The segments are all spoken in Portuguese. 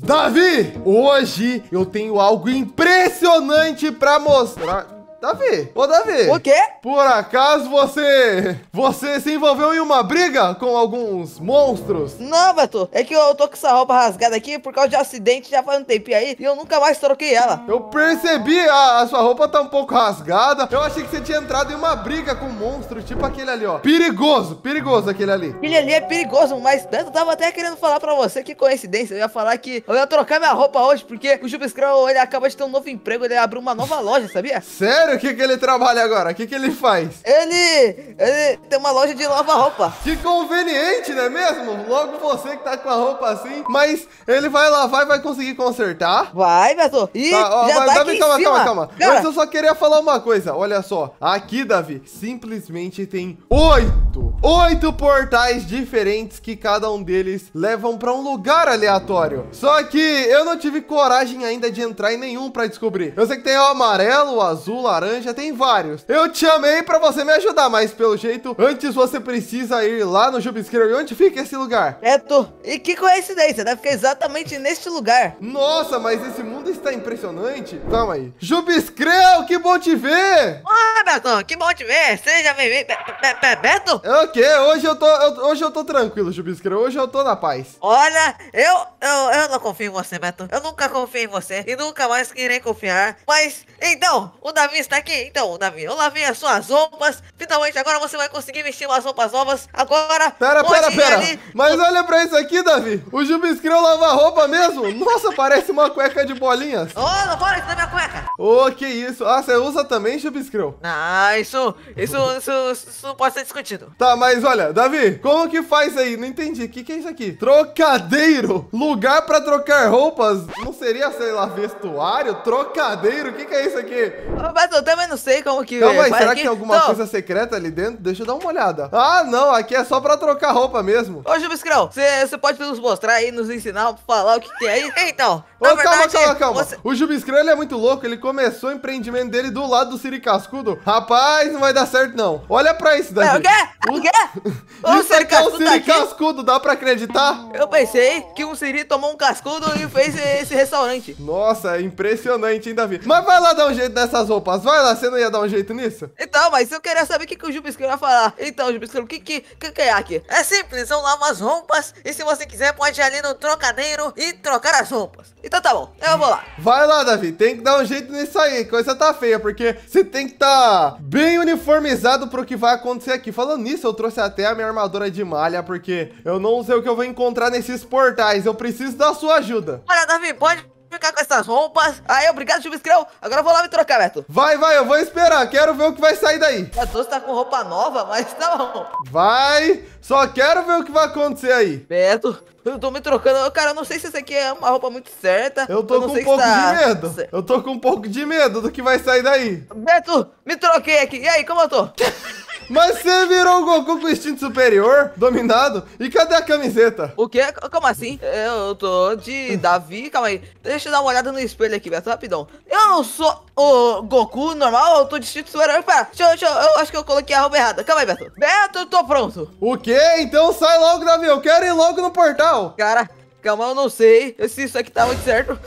Davi, hoje eu tenho algo impressionante para mostrar. Davi, ô Davi. O quê? Por acaso você... Você se envolveu em uma briga com alguns monstros? Não, Beto. É que eu tô com essa roupa rasgada aqui por causa de acidente já faz um tempinho aí e eu nunca mais troquei ela. Eu percebi. A, a sua roupa tá um pouco rasgada. Eu achei que você tinha entrado em uma briga com um monstro, tipo aquele ali, ó. Perigoso, perigoso aquele ali. Aquele ali é perigoso, mas Beto, eu tava até querendo falar pra você que coincidência. Eu ia falar que eu ia trocar minha roupa hoje porque o Jubiscrow, ele acaba de ter um novo emprego. Ele abriu uma nova loja, sabia? Sério? Sério, o que, que ele trabalha agora? O que, que ele faz? Ele, ele tem uma loja de lava-roupa. Que conveniente, não é mesmo? Logo você que tá com a roupa assim. Mas ele vai lavar e vai conseguir consertar? Vai, Beto. Ih, tá, ó, já vai, tá Davi, aqui calma, em cima. calma, calma, calma. eu só queria falar uma coisa. Olha só, aqui, Davi, simplesmente tem oito. Oito portais diferentes que cada um deles levam pra um lugar aleatório. Só que eu não tive coragem ainda de entrar em nenhum pra descobrir. Eu sei que tem o amarelo, o azul, a laranja, tem vários. Eu te amei para você me ajudar, mas pelo jeito, antes você precisa ir lá no E Onde fica esse lugar? É, tu. E que coincidência, deve ficar exatamente neste lugar. Nossa, mas esse mundo está impressionante. Calma aí. Jubiscreu, que bom te ver! Ah, Beto, que bom te ver. Seja bem-vindo. Beto? Be Beto? É ok, hoje eu tô, eu, hoje eu tô tranquilo, Jubiscreu. Hoje eu tô na paz. Olha, eu, eu, eu não confio em você, Beto. Eu nunca confio em você e nunca mais querem confiar. Mas, então, o Davi está aqui. Então, Davi, eu lavei as suas roupas. Finalmente, agora você vai conseguir vestir umas roupas novas. Agora. Pera, pera, pera. Ali... Mas olha pra isso aqui, Davi. O Jubiscrão lava roupa mesmo? Nossa, parece uma cueca de bolinhas. Ô, oh, não fala isso da minha cueca. Ô, oh, que isso. Ah, você usa também, Jubiscrão? Ah, isso, isso, isso, isso não pode ser discutido. Tá, mas olha, Davi, como que faz aí? Não entendi. O que, que é isso aqui? Trocadeiro. Lugar pra trocar roupas. Não seria, sei lá, vestuário? Trocadeiro? O que, que é isso aqui? Mas, eu também não sei como que... Calma aí, será que tem alguma coisa secreta ali dentro? Deixa eu dar uma olhada. Ah, não, aqui é só pra trocar roupa mesmo. Ô, Jubiscrão, você pode nos mostrar aí, nos ensinar, falar o que tem aí? Então, Ô, calma, verdade, calma, calma, você... O Jubiscrão, ele é muito louco, ele começou o empreendimento dele do lado do Siri Cascudo. Rapaz, não vai dar certo não. Olha pra isso daí. É, o quê? O, quê? O isso Siri aqui é o Siri Cascudo, dá pra acreditar? Eu pensei que um Siri tomou um cascudo e fez esse restaurante. Nossa, é impressionante, hein, Davi? Mas vai lá dar um jeito nessas roupas, vai lá, você não ia dar um jeito nisso? Então, mas eu queria saber o que, que o Jubisqueiro ia falar. Então, Jubisqueiro, o que que, que que é aqui? É simples, são lá umas roupas e se você quiser pode ir ali no trocadeiro e trocar as roupas. Então tá bom, eu vou lá. Vai lá, Davi, tem que dar um jeito nisso aí, coisa tá feia, porque você tem que estar tá bem uniformizado pro que vai acontecer aqui. Falando nisso, eu trouxe até a minha armadura de malha, porque eu não sei o que eu vou encontrar nesses portais, eu preciso da sua ajuda. Olha, Davi, pode ficar com essas roupas. Aí, obrigado, Chubiscrão. Agora eu vou lá me trocar, Beto. Vai, vai, eu vou esperar. Quero ver o que vai sair daí. Beto, você tá com roupa nova, mas tá bom. Vai, só quero ver o que vai acontecer aí. Beto, eu tô me trocando. Cara, eu não sei se isso aqui é uma roupa muito certa. Eu tô eu com um pouco tá... de medo. Eu tô com um pouco de medo do que vai sair daí. Beto, me troquei aqui. E aí, como eu tô? Mas você virou o Goku com instinto superior, dominado. E cadê a camiseta? O quê? Como assim? Eu tô de Davi, calma aí. Deixa eu dar uma olhada no espelho aqui, Beto, rapidão. Eu não sou o Goku normal, eu tô de instinto superior. Pera, deixa, deixa, eu acho que eu coloquei a roupa errada. Calma aí, Beto. Beto, eu tô pronto. O quê? Então sai logo, Davi. Eu quero ir logo no portal. Cara, calma, eu não sei se isso aqui tá muito certo.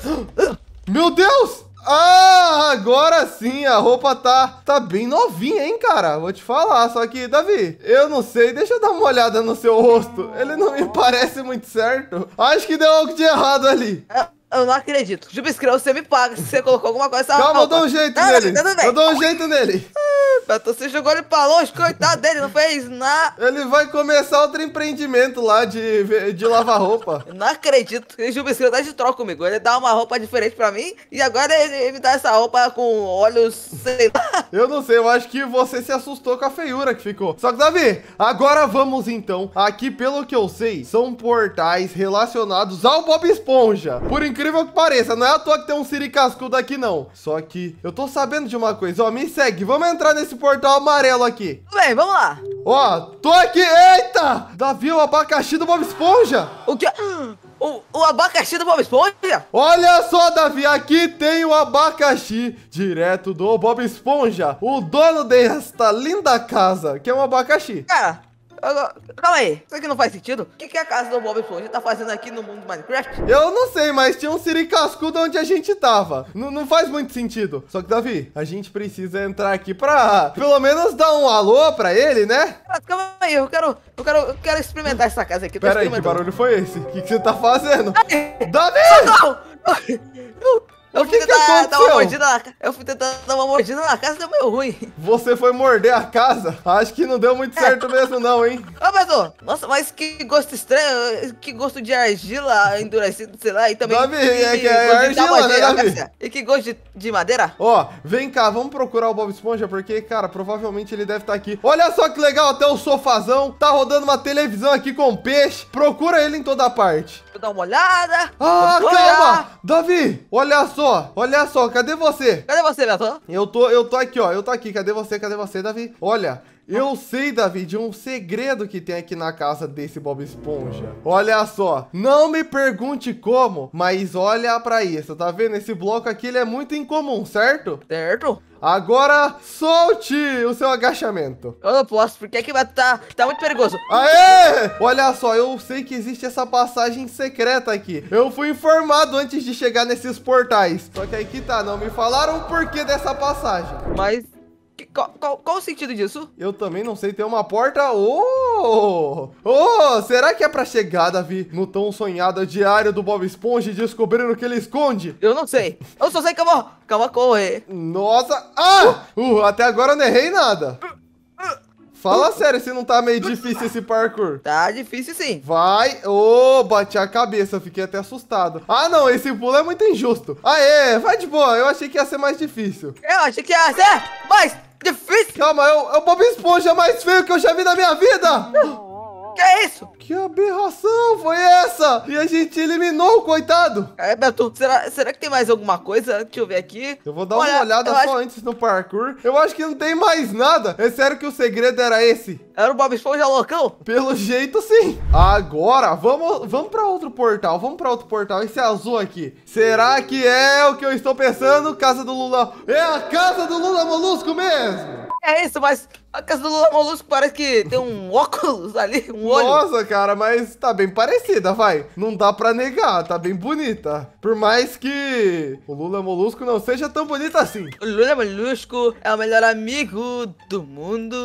Meu Deus! Ah, agora sim, a roupa tá, tá bem novinha, hein, cara? Vou te falar, só que, Davi, eu não sei, deixa eu dar uma olhada no seu rosto. Ele não me parece muito certo. Acho que deu algo de errado ali. É. Eu não acredito. Tipo, escravo, você me paga se você colocou alguma coisa. Calma, eu dou um jeito não, nele. Não, não, eu dou um jeito nele. Ah, Beto, você jogou ele pra longe, coitado dele, não fez nada. Ele vai começar outro empreendimento lá de, de lavar roupa. não acredito. O Jubescrão tá de troca comigo. Ele dá uma roupa diferente pra mim e agora ele, ele me dá essa roupa com olhos, sei lá. Eu não sei, eu acho que você se assustou com a feiura que ficou. Só que, Davi, agora vamos então. Aqui, pelo que eu sei, são portais relacionados ao Bob Esponja. Por incrível incrível que pareça, não é à toa que tem um Siri cascudo aqui, não. Só que eu tô sabendo de uma coisa. Ó, me segue. Vamos entrar nesse portal amarelo aqui. Bem, vamos lá. Ó, tô aqui. Eita! Davi, o abacaxi do Bob Esponja. O que? O, o, abacaxi do Bob Esponja? Olha só, Davi, aqui tem o abacaxi direto do Bob Esponja, o dono desta linda casa, que é um abacaxi. Cara, Calma aí, isso aqui não faz sentido? O que, que é a casa do Bob Esponja tá fazendo aqui no mundo Minecraft? Eu não sei, mas tinha um siri cascudo onde a gente tava. N não faz muito sentido. Só que, Davi, a gente precisa entrar aqui pra pelo menos dar um alô pra ele, né? Mas ah, calma aí, eu quero, eu quero, eu quero experimentar essa casa aqui. Pera aí, que barulho foi esse? O que, que você tá fazendo? Ai. Davi! Não, não. Eu fui, tentar que dar uma mordida na, eu fui tentar dar uma mordida na casa, deu meio ruim. Você foi morder a casa? Acho que não deu muito é. certo mesmo não, hein? Ah, ô, nossa, mas que gosto estranho, que gosto de argila endurecida, sei lá, e também... Davi, é que, é que é argila, né, madeira, né, Davi? E que gosto de, de madeira. Ó, vem cá, vamos procurar o Bob Esponja, porque, cara, provavelmente ele deve estar tá aqui. Olha só que legal, até o sofazão, tá rodando uma televisão aqui com peixe. Procura ele em toda parte. Vou dar uma olhada. Ah, calma! Olhar. Davi, olha só olha só, cadê você? Cadê você, Beto? Eu tô, eu tô aqui, ó, eu tô aqui, cadê você, cadê você, Davi? Olha, eu sei, David, um segredo que tem aqui na casa desse Bob Esponja. Olha só, não me pergunte como, mas olha pra isso, tá vendo? Esse bloco aqui, ele é muito incomum, certo? Certo. Agora, solte o seu agachamento. Eu não posso, porque aqui é vai tá, tá muito perigoso. Aê! Olha só, eu sei que existe essa passagem secreta aqui. Eu fui informado antes de chegar nesses portais. Só que aí que tá, não me falaram o porquê dessa passagem. Mas que, qual, qual, qual, o sentido disso? Eu também não sei. Tem uma porta... Oh! Oh! Será que é pra chegar, Davi, no tão sonhado diário do Bob Esponja e descobrir o que ele esconde? Eu não sei. Eu só sei que eu vou... Calma, correr. Nossa! Ah! Uh, até agora eu não errei nada. Uh, Fala sério, se não tá meio difícil esse parkour. Tá difícil sim. Vai. Ô, oh, bati a cabeça, fiquei até assustado. Ah, não, esse pulo é muito injusto. Aê, vai de boa, eu achei que ia ser mais difícil. Eu achei que ia ser mais difícil. Calma, eu, o Bob Esponja é mais feio que eu já vi na minha vida. Não que é isso? Que aberração foi essa? E a gente eliminou o coitado. É, Beto, será, será que tem mais alguma coisa? Deixa eu ver aqui. Eu vou dar Olha, uma olhada só acho... antes no parkour. Eu acho que não tem mais nada. É sério que o segredo era esse. Era o Bob Esponja loucão? Pelo jeito, sim. Agora, vamos, vamos para outro portal. Vamos para outro portal. Esse é azul aqui. Será que é o que eu estou pensando? Casa do Lula. É a casa do Lula Molusco mesmo. É isso, mas a casa do Lula Molusco parece que tem um óculos ali, um olho. Nossa, cara, mas tá bem parecida, vai. Não dá pra negar, tá bem bonita. Por mais que o Lula é Molusco não seja tão bonito assim. O Lula é Molusco é o melhor amigo do mundo.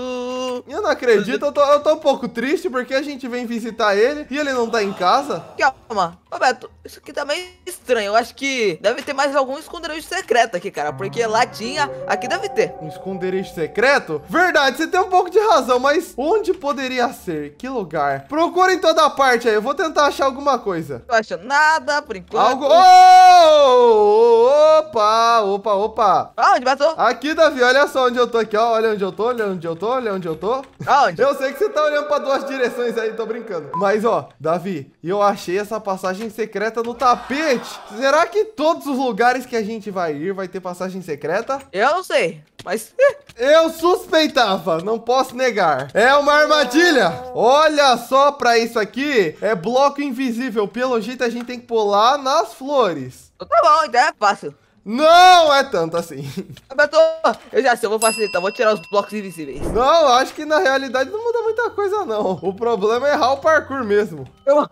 Eu não acredito, eu tô, eu tô um pouco triste porque a gente vem visitar ele e ele não tá em casa. Calma, Roberto, isso aqui tá meio estranho. Eu acho que deve ter mais algum esconderijo secreto aqui, cara. Porque lá tinha, aqui deve ter. Um esconderijo secreto? Verdade, você tem um pouco de razão, mas onde poderia ser? Que lugar? Procura em toda parte aí, eu vou tentar achar alguma coisa. Não tô achando nada, por enquanto. Algo... Oh, Opa, opa, opa. Aonde ah, passou? Aqui, Davi, olha só onde eu tô aqui, ó. Olha onde eu tô, olha onde eu tô, olha onde eu tô. Aonde? Ah, eu sei que você tá olhando pra duas direções aí, tô brincando. Mas, ó, Davi, eu achei essa passagem secreta no tapete. Será que todos os lugares que a gente vai ir vai ter passagem secreta? Eu não sei. Mas... Eu suspeitava, não posso negar. É uma armadilha. Olha só pra isso aqui. É bloco invisível. Pelo jeito, a gente tem que pular nas flores. Tá bom, então é fácil. Não é tanto assim. Beto, eu já sei, eu vou facilitar, vou tirar os blocos invisíveis. Não, acho que na realidade não muda muita coisa, não. O problema é errar o parkour mesmo. Eu...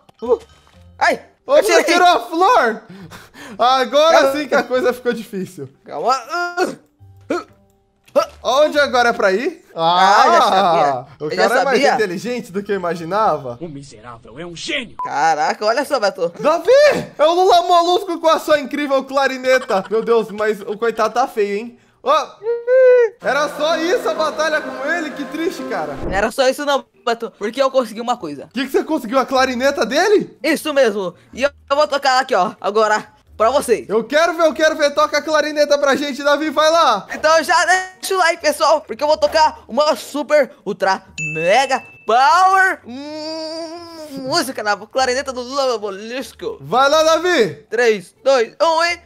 Ai! você tirou a flor! Agora sim que a coisa ficou difícil. Calma. Onde agora é pra ir? Ah, ah já sabia. O eu cara sabia. é mais inteligente do que eu imaginava. O miserável é um gênio. Caraca, olha só, Beto. Davi! É o Lula Molusco com a sua incrível clarineta. Meu Deus, mas o coitado tá feio, hein? Oh, era só isso a batalha com ele? Que triste, cara. era só isso não, Beto, porque eu consegui uma coisa. O que, que você conseguiu? A clarineta dele? Isso mesmo. E eu, eu vou tocar aqui, ó, agora pra vocês. Eu quero ver, eu quero ver. Toca a clarineta pra gente, Davi, vai lá. Então já deixa o like, pessoal, porque eu vou tocar uma super, ultra, mega power hum, música na clarineta do Lula Vai lá, Davi. 3, 2, 1 e...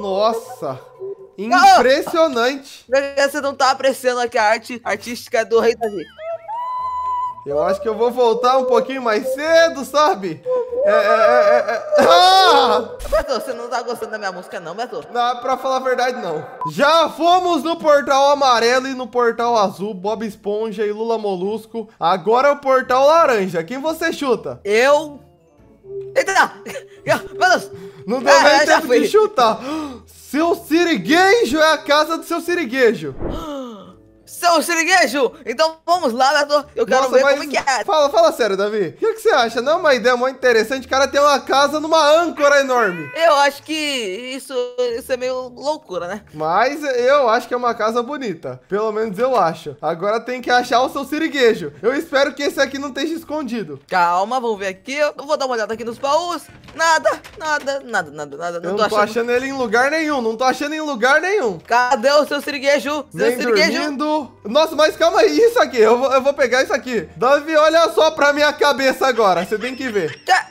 Nossa! Ah! Impressionante! Você não tá apreciando aqui a arte artística do Rei Davi. Eu acho que eu vou voltar um pouquinho mais cedo, sabe? É, é, é, é, é... Ah! Beto, você não tá gostando da minha música não, Beto? Não, pra falar a verdade, não. Já fomos no portal amarelo e no portal azul, Bob Esponja e Lula Molusco. Agora é o portal laranja. Quem você chuta? Eu... Eita! Meu Deus! Não deu ah, nem tempo de chutar. Seu siriguejo é a casa do seu siriguejo. seu siriguejo! Então vamos lá, Naruto. Eu quero Nossa, ver como é que é. Fala, fala sério, Davi. O que, que, você acha? Não é uma ideia muito interessante? O cara tem uma casa numa âncora enorme. Eu acho que isso, isso é meio loucura, né? Mas eu acho que é uma casa bonita. Pelo menos eu acho. Agora tem que achar o seu siriguejo. Eu espero que esse aqui não esteja escondido. Calma, vamos ver aqui. Eu vou dar uma olhada aqui nos baús. Nada, nada, nada, nada, nada. Não eu tô não tô achando... achando ele em lugar nenhum. Não tô achando em lugar nenhum. Cadê o seu siriguejo? Seu Nem siriguejo? Dormindo. Nossa, mas calma aí, isso aqui. Eu vou, eu vou pegar isso aqui. Davi, olha só pra minha cabeça agora. Você tem que ver. Tá,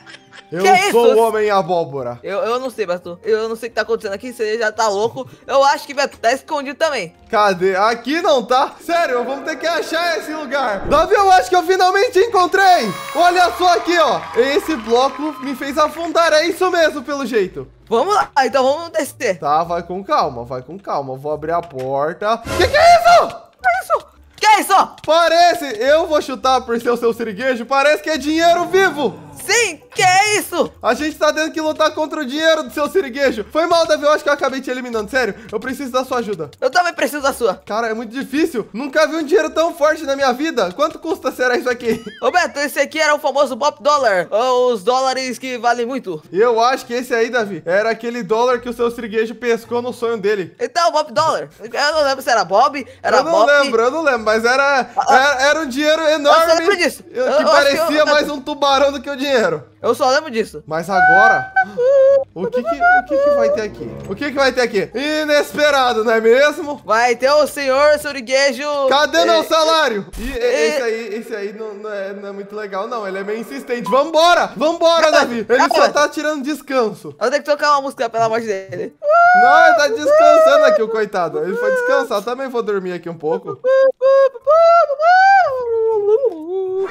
eu é sou o homem abóbora. Eu, eu não sei, Beto. Eu não sei o que tá acontecendo aqui. Você já tá louco. Eu acho que Beto tá escondido também. Cadê? Aqui não tá? Sério, vamos ter que achar esse lugar. Davi, eu acho que eu finalmente encontrei. Olha só aqui, ó. Esse bloco me fez afundar. É isso mesmo, pelo jeito. Vamos lá, então vamos descer. Tá, vai com calma, vai com calma. vou abrir a porta. Que que é isso? isso? Parece, eu vou chutar por ser o seu siriguejo, parece que é dinheiro vivo! Sim, que é isso? A gente tá tendo que lutar contra o dinheiro do seu siriguejo. Foi mal, Davi. Eu acho que eu acabei te eliminando. Sério, eu preciso da sua ajuda. Eu também preciso da sua. Cara, é muito difícil. Nunca vi um dinheiro tão forte na minha vida. Quanto custa será isso aqui? Ô, Beto, esse aqui era o famoso Bop Dollar. Os dólares que valem muito. Eu acho que esse aí, Davi, era aquele dólar que o seu siriguejo pescou no sonho dele. Então, Bob Dollar. Eu não lembro se era Bob, era Eu não Bob... lembro, eu não lembro, mas era, ah, ah. era, era um dinheiro enorme. Eu, que eu, parecia eu, mais um tubarão do que o dinheiro. Eu só lembro disso. Mas agora. O que que, o que que vai ter aqui? O que que vai ter aqui? Inesperado, não é mesmo? Vai ter o senhor Suriguejo... Cadê meu salário? E, é, esse aí, esse aí não, não, é, não é muito legal, não. Ele é meio insistente. Vambora! Vambora, Davi! Ele só tá tirando descanso. Eu tenho que tocar uma música, pelo amor de Deus. Não, ele tá descansando aqui, o coitado. Ele foi descansar. Eu também vou dormir aqui um pouco.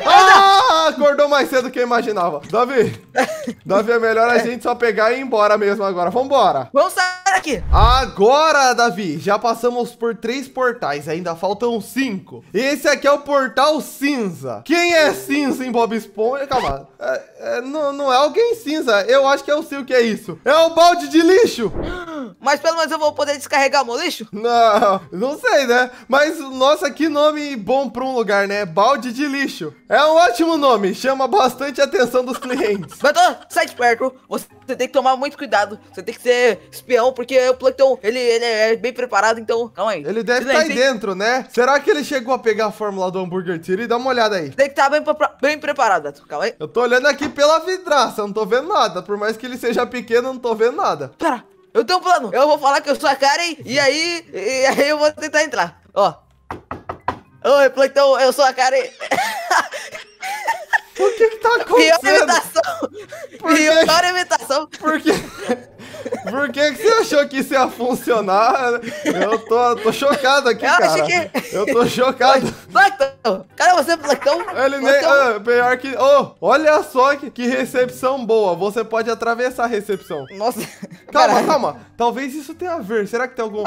Ah! Acordou mais cedo que eu imaginava. Davi, Davi, é melhor a é. gente só pegar e embora mesmo agora. Vambora. Vamos sair daqui. Agora, Davi, já passamos por três portais. Ainda faltam cinco. Esse aqui é o portal cinza. Quem é cinza em Bob Esponja? Calma. É, é, não, não é alguém cinza. Eu acho que eu sei o que é isso. É o balde de lixo. mas pelo menos eu vou poder descarregar o meu lixo? Não, não sei, né? Mas, nossa, que nome bom pra um lugar, né? Balde de lixo. É um ótimo nome, chama bastante a atenção dos clientes. Doutor, sai de perto. Você tem que tomar muito cuidado. Você tem que ser espião, porque o Plankton, ele, ele é bem preparado, então calma aí. Ele deve estar tá aí dentro, né? Será que ele chegou a pegar a fórmula do hambúrguer tira? E dá uma olhada aí. Tem que estar tá bem, bem preparado, Beto. Calma aí. Eu tô olhando aqui pela vidraça, não tô vendo nada. Por mais que ele seja pequeno, não tô vendo nada. Pera, eu tenho um plano. Eu vou falar que eu sou a Karen e aí, e aí eu vou tentar entrar. Ó. Oi, Plantão, eu sou a Karen. O que que tá acontecendo? Pior imitação. Pior imitação. Por quê? Por que, que você achou que isso ia funcionar? Eu tô, tô chocado aqui, eu cara. Que... Eu tô chocado. Platão! Cara, você é Platão? Ele nem... É ah, pior que... Oh, olha só que, que recepção boa. Você pode atravessar a recepção. Nossa. Calma, Caralho. calma. Talvez isso tenha a ver. Será que tem algum...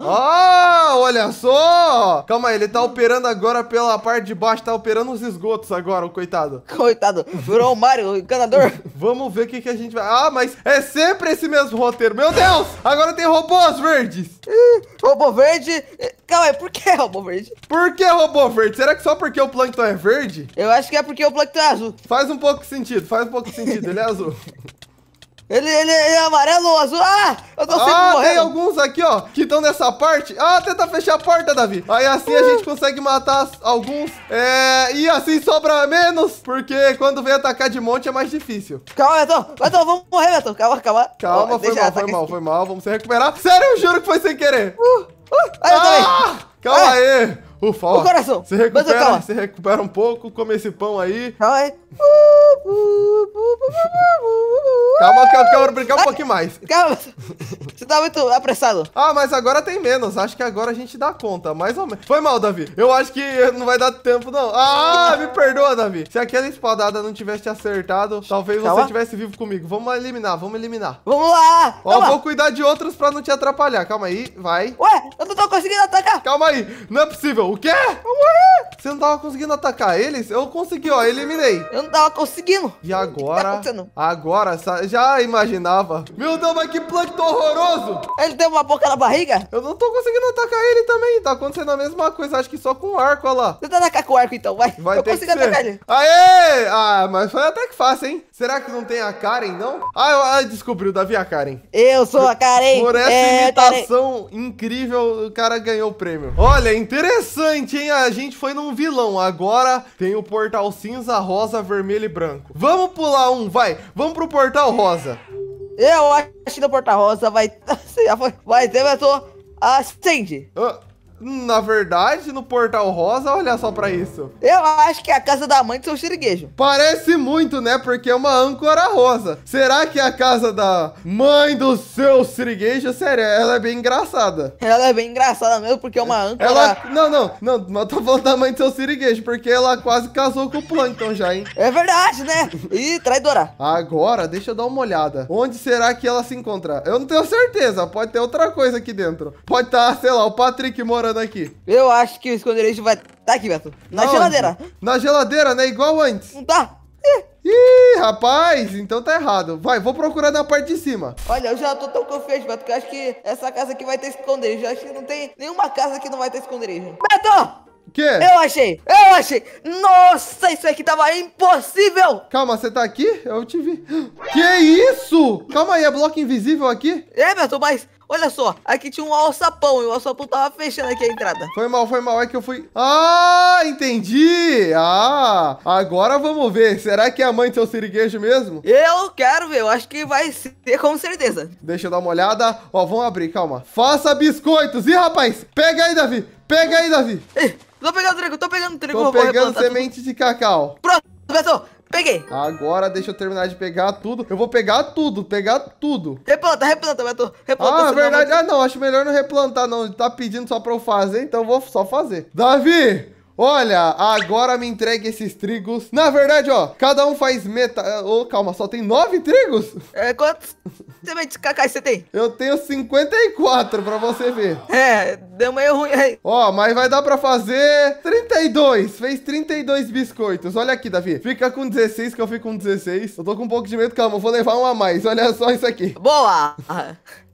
Ah, olha só! Calma aí, ele tá operando agora pela parte de baixo. Tá operando os esgotos agora, o coitado. Coitado. Virou o Mario, o encanador. Vamos ver o que, que a gente vai... Ah, mas é sempre esse mesmo roteiro. Meu Deus! Agora tem robôs verdes! Hum, robô verde? Calma aí, é por que robô verde? Por que robô verde? Será que só porque o Plankton é verde? Eu acho que é porque o Plankton é azul. Faz um pouco de sentido, faz um pouco de sentido. Ele é azul. Ele, ele, ele é amarelo ou azul? Ah! Eu tô ah, sempre ah, morrendo. tem alguns aqui, ó, que estão nessa parte. Ah, tenta fechar a porta, Davi. Aí assim a gente consegue matar alguns. É, e assim sobra menos, porque quando vem atacar de monte é mais difícil. Calma, Beto. Beto, vamos morrer, Beto. Calma, calma. Calma, oh, foi mal, foi mal, foi mal. Vamos se recuperar. Sério, eu juro que foi sem querer. Uh, uh, aí eu ah, também. Calma é. aí. Ufa, ó. O coração. Se recupera, se recupera um pouco, come esse pão aí. Calma aí. Calma, eu quero brincar um pouquinho mais. Calma, você tá muito apressado. Ah, mas agora tem menos. Acho que agora a gente dá conta, mais ou menos. Foi mal, Davi. Eu acho que não vai dar tempo, não. Ah, me perdoa, Davi. Se aquela espadada não tivesse acertado, talvez calma. você tivesse vivo comigo. Vamos eliminar, vamos eliminar. Vamos lá. Ó, calma. vou cuidar de outros pra não te atrapalhar. Calma aí, vai. Ué, eu não tô conseguindo atacar. Calma aí, não é possível. O quê? Você não tava conseguindo atacar eles? Eu consegui, ó, eliminei. Eu eu não tava conseguindo. E agora? Tá agora, já imaginava. Meu Deus, mas que plâncton horroroso! Ele tem uma boca na barriga? Eu não tô conseguindo atacar ele também. Tá acontecendo a mesma coisa, acho que só com o arco, olha lá. Tenta tá atacar com o arco então, vai. Vai eu ter consigo que atacar ele. Aê! Ah, mas foi até que fácil, hein? Será que não tem a Karen, não? Ah, eu, ah descobriu, Davi, a Karen. Eu sou a Karen. Por essa é, imitação Karen. incrível, o cara ganhou o prêmio. Olha, interessante, hein? A gente foi num vilão. Agora tem o portal cinza rosa vermelho e branco. Vamos pular um, vai. Vamos pro portal rosa. Eu acho que no portal rosa vai... vai ter, mas eu... Acende. Ah. Na verdade, no Portal Rosa, olha só pra isso. Eu acho que é a casa da mãe do seu xiriguejo. Parece muito, né? Porque é uma âncora rosa. Será que é a casa da mãe do seu xiriguejo? Sério, ela é bem engraçada. Ela é bem engraçada mesmo, porque é uma âncora... Ela... Não, não, não. Mas tô falando da mãe do seu xiriguejo, porque ela quase casou com o Plankton já, hein? É verdade, né? Ih, traidora. Agora, deixa eu dar uma olhada. Onde será que ela se encontra? Eu não tenho certeza. Pode ter outra coisa aqui dentro. Pode estar, tá, sei lá, o Patrick morando fora Eu acho que o esconderijo vai... Tá aqui, Beto. Na Não, geladeira. Na geladeira, né? Igual antes. Não tá. Ih, rapaz, então tá errado. Vai, vou procurar na parte de cima. Olha, eu já tô tão confiante, Beto, que eu acho que essa casa aqui vai ter esconderijo. Eu acho que não tem nenhuma casa que não vai ter esconderijo. Beto! Que? Eu achei, eu achei. Nossa, isso aqui tava impossível. Calma, você tá aqui? Eu te vi. Que isso? Calma aí, é bloco invisível aqui? É, Beto, mas Olha só, aqui tinha um alçapão e o alçapão tava fechando aqui a entrada. Foi mal, foi mal. É que eu fui... Ah, entendi! Ah, agora vamos ver. Será que é a mãe do seu siriguejo mesmo? Eu quero ver. Eu acho que vai ser com certeza. Deixa eu dar uma olhada. Ó, vamos abrir, calma. Faça biscoitos. Ih, rapaz, pega aí, Davi. Pega aí, Davi. Ei, tô pegando trigo, tô pegando trigo. Tô pegando semente de cacau. Pronto, pessoal. Peguei. Agora deixa eu terminar de pegar tudo. Eu vou pegar tudo, pegar tudo. Replanta, replanta, Beto. Replanta. Ah, verdade. Não, Ah, não. Acho melhor não replantar, não. Tá pedindo só pra eu fazer, então eu vou só fazer. Davi, Olha, agora me entregue esses trigos. Na verdade, ó, cada um faz meta. Ô, oh, calma, só tem nove trigos? É, quantos sementes cacais você tem? Eu tenho 54 pra você ver. É, deu meio ruim aí. Ó, mas vai dar pra fazer 32. Fez 32 biscoitos. Olha aqui, Davi. Fica com 16 que eu fico com 16. Eu tô com um pouco de medo. Calma, eu vou levar um a mais. Olha só isso aqui. Boa!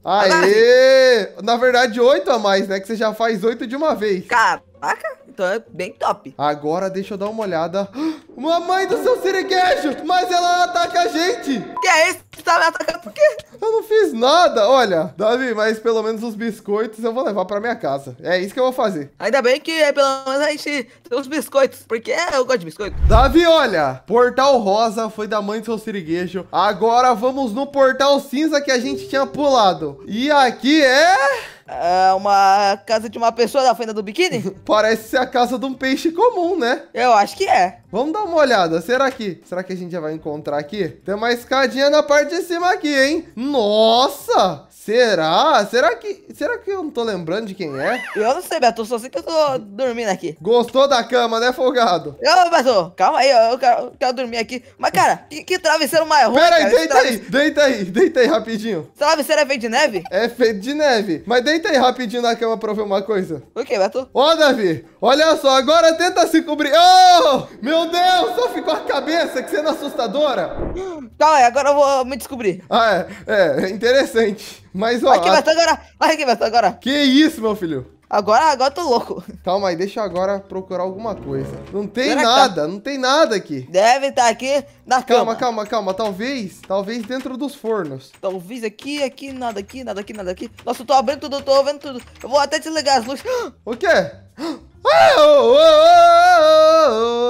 Aê! Na verdade, oito a mais, né? Que você já faz oito de uma vez. Caraca! Então é bem top. Agora deixa eu dar uma olhada. Mamãe do seu siriguejo! Mas ela ataca a gente! Que é isso? Tá me atacando por quê? Eu não fiz nada, olha. Davi, mas pelo menos os biscoitos eu vou levar pra minha casa. É isso que eu vou fazer. Ainda bem que é, pelo menos a gente tem os biscoitos, porque é, eu gosto de biscoito. Davi, olha. Portal rosa foi da mãe do seu siriguejo. Agora vamos no portal cinza que a gente tinha pulado. E aqui é... É uma casa de uma pessoa da fenda do biquíni? Parece ser a casa de um peixe comum, né? Eu acho que é. Vamos dar uma olhada. Será que... Será que a gente já vai encontrar aqui? Tem uma escadinha na parte de cima aqui, hein? Nossa! Será? Será que, será que eu não tô lembrando de quem é? Eu não sei, Beto. Só sei que eu tô dormindo aqui. Gostou da cama, né, folgado? Ô, Beto, calma aí. Eu quero, eu quero dormir aqui. Mas, cara, que, que travesseiro mais ruim, Pera aí, cara, deita aí. Deita aí. Deita aí, rapidinho. Travesseiro é feito de neve? É feito de neve. Mas deita aí rapidinho na cama pra ver uma coisa. O que, Beto? Ó, Davi. Olha só. Agora tenta se cobrir. Oh! Meu Deus. Só ficou a cabeça. Que cena assustadora. Calma aí. Agora eu vou me descobrir. Ah, é. É. é interessante. Mas, ó. Vai que a... agora! Vai que matou agora! Que isso, meu filho? Agora, agora eu tô louco. Calma aí, deixa eu agora procurar alguma coisa. Não tem Será nada, tá? não tem nada aqui. Deve estar tá aqui na calma, cama. Calma, calma, calma. Talvez, talvez dentro dos fornos. Talvez aqui, aqui, nada aqui, nada aqui, nada aqui. Nossa, eu tô abrindo tudo, eu tô vendo tudo. Eu vou até desligar as luzes. O quê?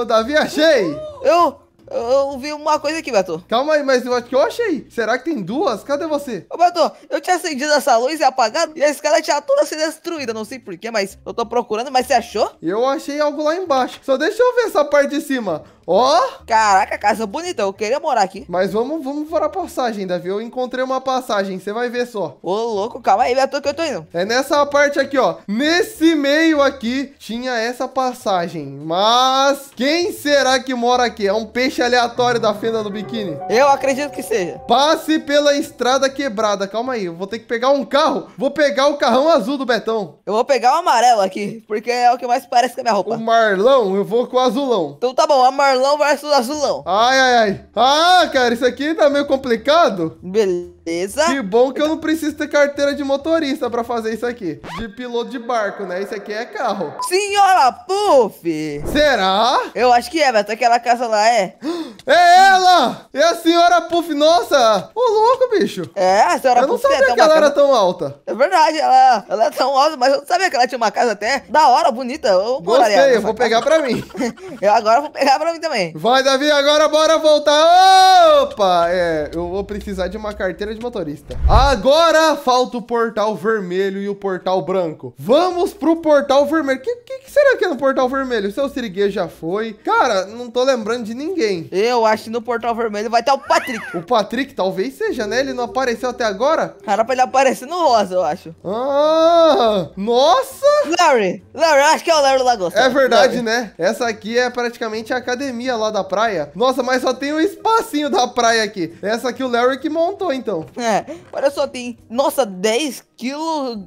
Davi, achei! Eu, eu vi uma coisa aqui, Beto. Calma aí, mas eu acho que eu achei? Será que tem duas? Cadê você? Ô, Beto, eu tinha acendido essa luz e apagado e a escada tinha toda se destruída. Não sei porquê, mas eu tô procurando, mas você achou? Eu achei algo lá embaixo. Só deixa eu ver essa parte de cima. Ó! Oh! Caraca, casa bonita, eu queria morar aqui. Mas vamos, vamos para a passagem, Davi. Eu encontrei uma passagem, você vai ver só. Ô, louco, calma aí, Beto, que eu tô indo. É nessa parte aqui, ó. Nesse meio aqui, tinha essa passagem. Mas quem será que mora aqui? É um peixe aleatório da fenda do biquíni? Eu acredito que seja. Passe pela estrada quebrada. Calma aí, eu vou ter que pegar um carro. Vou pegar o carrão azul do Betão. Eu vou pegar o amarelo aqui, porque é o que mais parece com a minha roupa. O Marlão, eu vou com o azulão. Então tá bom, é Marlão Carlão versus Azulão. Ai, ai, ai. Ah, cara, isso aqui tá meio complicado. Beleza. Que bom que eu não preciso ter carteira de motorista pra fazer isso aqui. De piloto de barco, né? Isso aqui é carro. Senhora Puff. Será? Eu acho que é, mas aquela casa lá é... É ela! É a senhora Puff, nossa! Ô, louco, bicho! É, a senhora Puff. Eu não né? sabia é que ela era tão alta. É verdade, ela, ela é tão alta, mas eu não sabia que ela tinha uma casa até da hora, bonita. Eu Gostei, eu vou casa. pegar pra mim. eu agora vou pegar pra mim também. Vai, Davi, agora bora voltar. Opa! É, eu vou precisar de uma carteira de motorista. Agora falta o portal vermelho e o portal branco. Vamos pro portal vermelho. O que, que, que, será que é no portal vermelho? O seu Siriguê já foi. Cara, não tô lembrando de ninguém. Eu eu acho que no portal vermelho vai estar o Patrick. O Patrick talvez seja, né? Ele não apareceu até agora. Era pra ele aparecer no rosa, eu acho. Ah, nossa! Larry, Larry, acho que é o Larry Lagosta. É verdade, Larry. né? Essa aqui é praticamente a academia lá da praia. Nossa, mas só tem um espacinho da praia aqui. É essa aqui o Larry que montou, então. É, olha só, tem, nossa, 10 quilos,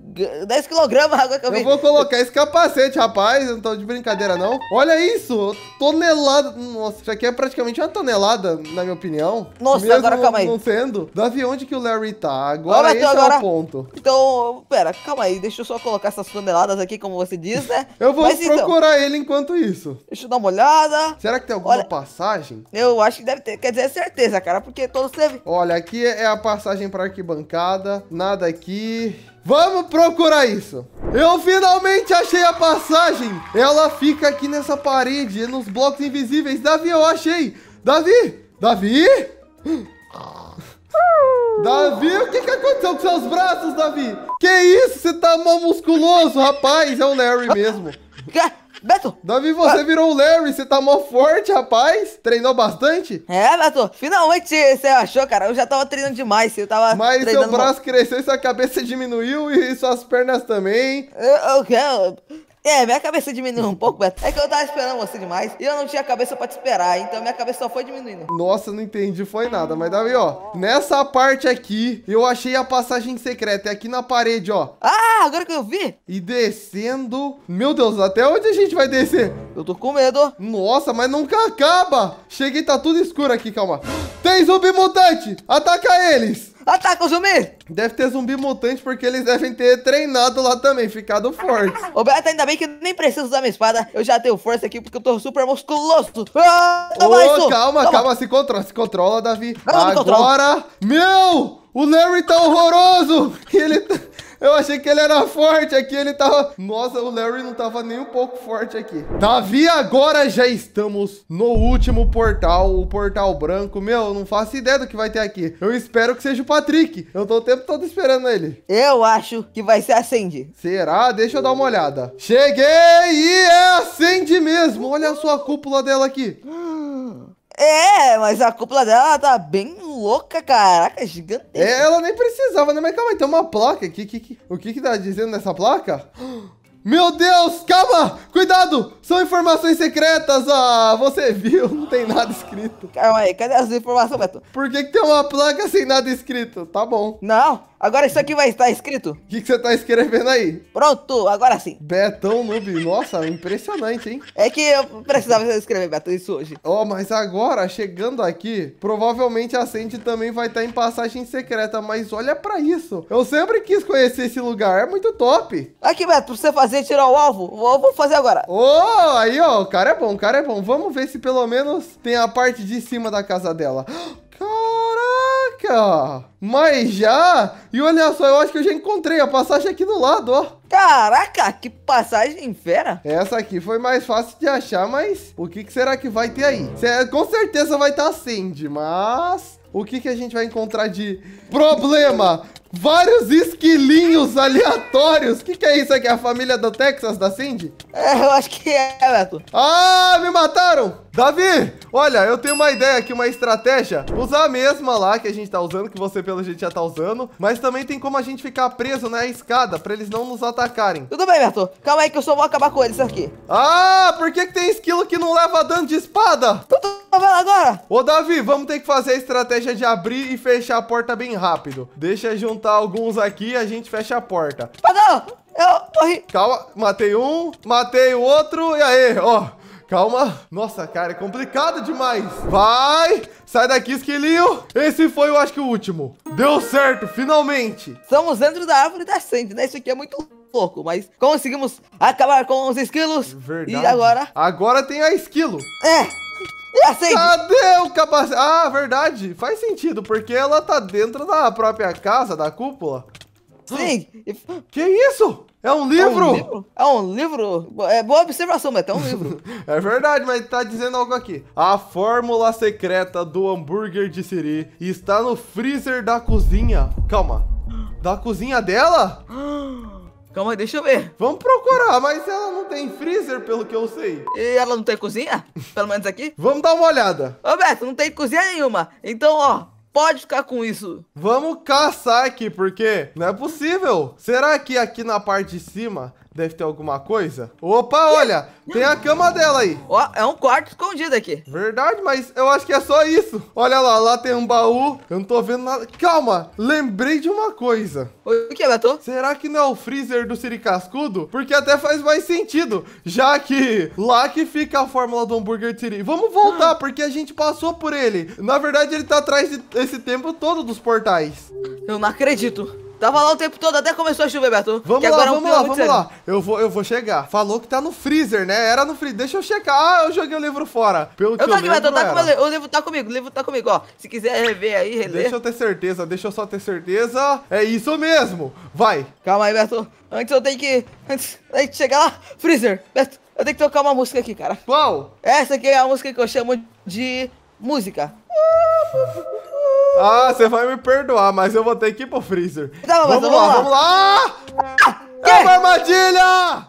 10 quilogramas água que eu vi. Eu vou colocar esse capacete, rapaz. Eu não tô de brincadeira, não. Olha isso, tonelada. Nossa, isso aqui é praticamente uma tonelada, na minha opinião. Nossa, mesmo agora calma aí. não sendo, Davi, onde que o Larry tá. Agora esse agora... é o ponto. Então, pera, calma aí. Deixa eu só colocar essas toneladas aqui, como você diz, né? eu vou Mas, então, procurar então... ele enquanto isso. Deixa eu dar uma olhada. Será que tem alguma Olha... passagem? Eu acho que deve ter. Quer dizer, é certeza, cara, porque todos teve. Olha, aqui é a passagem pra arquibancada. Nada aqui. Vamos procurar isso. Eu finalmente achei a passagem. Ela fica aqui nessa parede, nos blocos invisíveis. Davi, eu achei. Davi! Davi! Davi, o que, que aconteceu com seus braços, Davi? Que isso? Você tá mal musculoso, rapaz. É o Larry mesmo. Beto! Davi, você ah. virou o Larry, você tá mó forte, rapaz! Treinou bastante? É, Beto, finalmente você achou, cara. Eu já tava treinando demais, eu tava. Mas seu braço mal. cresceu, sua cabeça diminuiu e suas pernas também. Eu, eu, eu, é, minha cabeça diminuiu um pouco, Beto. É que eu tava esperando você demais e eu não tinha cabeça pra te esperar, então minha cabeça só foi diminuindo. Nossa, não entendi, foi nada. Mas Davi, ó, nessa parte aqui, eu achei a passagem secreta. É aqui na parede, ó. Ah, agora que eu vi. E descendo. Meu Deus, até onde a gente vai descer? Eu tô com medo. Nossa, mas nunca acaba. Cheguei, tá tudo escuro aqui, calma. Tem zumbi mutante! Ataca eles! Ataca o zumbi! Deve ter zumbi mutante porque eles devem ter treinado lá também, ficado fortes. Beto, ainda bem que eu nem preciso usar minha espada. Eu já tenho força aqui porque eu tô super musculoso. Ah, toma oh, isso! Calma, calma, se controla, se controla, Davi. Agora, meu o Larry tá horroroso! Ele tá... Eu achei que ele era forte aqui, ele tava... Nossa, o Larry não tava nem um pouco forte aqui. Davi, agora já estamos no último portal, o portal branco. Meu, eu não faço ideia do que vai ter aqui. Eu espero que seja o Patrick. Eu tô o tempo todo esperando ele. Eu acho que vai ser a Sandy. Será? Deixa eu dar uma olhada. Cheguei e é a Sandy mesmo. Olha a sua cúpula dela aqui. É, mas a cúpula dela tá bem louca, caraca, gigantesca. É, ela nem precisava, né? Mas calma aí, tem uma placa aqui. Que, que, o que que tá dizendo nessa placa? Meu Deus, calma! Cuidado! São informações secretas! Ah, você viu, não tem nada escrito. Calma aí, cadê as informações, Beto? Por que, que tem uma placa sem nada escrito? Tá bom. Não, agora isso aqui vai estar escrito. O que, que você tá escrevendo aí? Pronto, agora sim. Betão Noob, nossa, impressionante, hein? É que eu precisava escrever, Beto, isso hoje. Ó, oh, mas agora, chegando aqui, provavelmente a Sandy também vai estar tá em passagem secreta, mas olha pra isso. Eu sempre quis conhecer esse lugar, é muito top. Aqui, Beto, pra você fazer, tirar o alvo, eu vou fazer agora agora. Oh, aí, ó, o cara é bom, o cara é bom. Vamos ver se pelo menos tem a parte de cima da casa dela. Caraca! Mas já? E olha só, eu acho que eu já encontrei a passagem aqui do lado, ó. Caraca, que passagem fera. Essa aqui foi mais fácil de achar, mas o que, que será que vai ter aí? Com certeza vai estar tá Sandy, mas... O que, que a gente vai encontrar de problema? Vários esquilinhos aleatórios. O que, que é isso aqui? A família do Texas, da Cindy? É, eu acho que é, Beto. Ah, me mataram! Davi, olha, eu tenho uma ideia aqui, uma estratégia. Usar a mesma lá que a gente tá usando, que você pelo jeito já tá usando. Mas também tem como a gente ficar preso na escada, pra eles não nos atacarem. Tudo bem, Beto. Calma aí que eu só vou acabar com eles aqui. Ah, por que, que tem esquilo que não leva dano de espada? Tudo tá tô agora. Ô, Davi, vamos ter que fazer a estratégia de abrir e fechar a porta bem rápido. Deixa junto juntar alguns aqui e a gente fecha a porta. Padrão, eu morri. Calma, matei um, matei o outro, e aí, ó. Calma. Nossa, cara, é complicado demais. Vai! Sai daqui, esquilinho. Esse foi, eu acho que, o último. Deu certo, finalmente. Estamos dentro da árvore da Sandy, né? Isso aqui é muito louco, mas conseguimos acabar com os esquilos. Verdade. E agora? Agora tem a esquilo. É. Acende. Cadê o capacete? Ah, verdade. Faz sentido, porque ela tá dentro da própria casa, da cúpula. Sim. Que isso? É um livro? É um livro? É, um livro? é boa observação, mas é um livro. é verdade, mas tá dizendo algo aqui. A fórmula secreta do hambúrguer de Siri está no freezer da cozinha. Calma. Da cozinha dela? Ah, Calma aí, deixa eu ver. Vamos procurar, mas ela não tem freezer, pelo que eu sei. E ela não tem cozinha? Pelo menos aqui? Vamos dar uma olhada. Beto, não tem cozinha nenhuma. Então, ó, pode ficar com isso. Vamos caçar aqui, porque não é possível. Será que aqui na parte de cima Deve ter alguma coisa. Opa, olha! Tem a cama dela aí. Ó, é um quarto escondido aqui. Verdade, mas eu acho que é só isso. Olha lá, lá tem um baú. Eu não tô vendo nada. Calma, lembrei de uma coisa. O que, Beto? Será que não é o freezer do Siri Cascudo? Porque até faz mais sentido, já que lá que fica a fórmula do hambúrguer de Siri. Vamos voltar, ah. porque a gente passou por ele. Na verdade, ele tá atrás desse tempo todo dos portais. Eu não acredito. Tava lá o tempo todo, até começou a chover, Beto. Vamos lá, é vamos lá, vamos sério. lá. Eu vou, eu vou chegar. Falou que tá no freezer, né? Era no freezer. Deixa eu checar. Ah, eu joguei o livro fora. Pelo eu tô eu aqui, Beto. Tá com o livro tá comigo, o livro tá comigo, ó. Se quiser rever aí, reler. Deixa eu ter certeza, deixa eu só ter certeza. É isso mesmo. Vai. Calma aí, Beto. Antes eu tenho que... Antes gente chegar lá, freezer. Beto, eu tenho que tocar uma música aqui, cara. Qual? Essa aqui é a música que eu chamo de Música. Ah, você vai me perdoar, mas eu vou ter que ir pro freezer. Não, tá vamos, lá, vamos lá, vamos lá! Ah, é uma armadilha!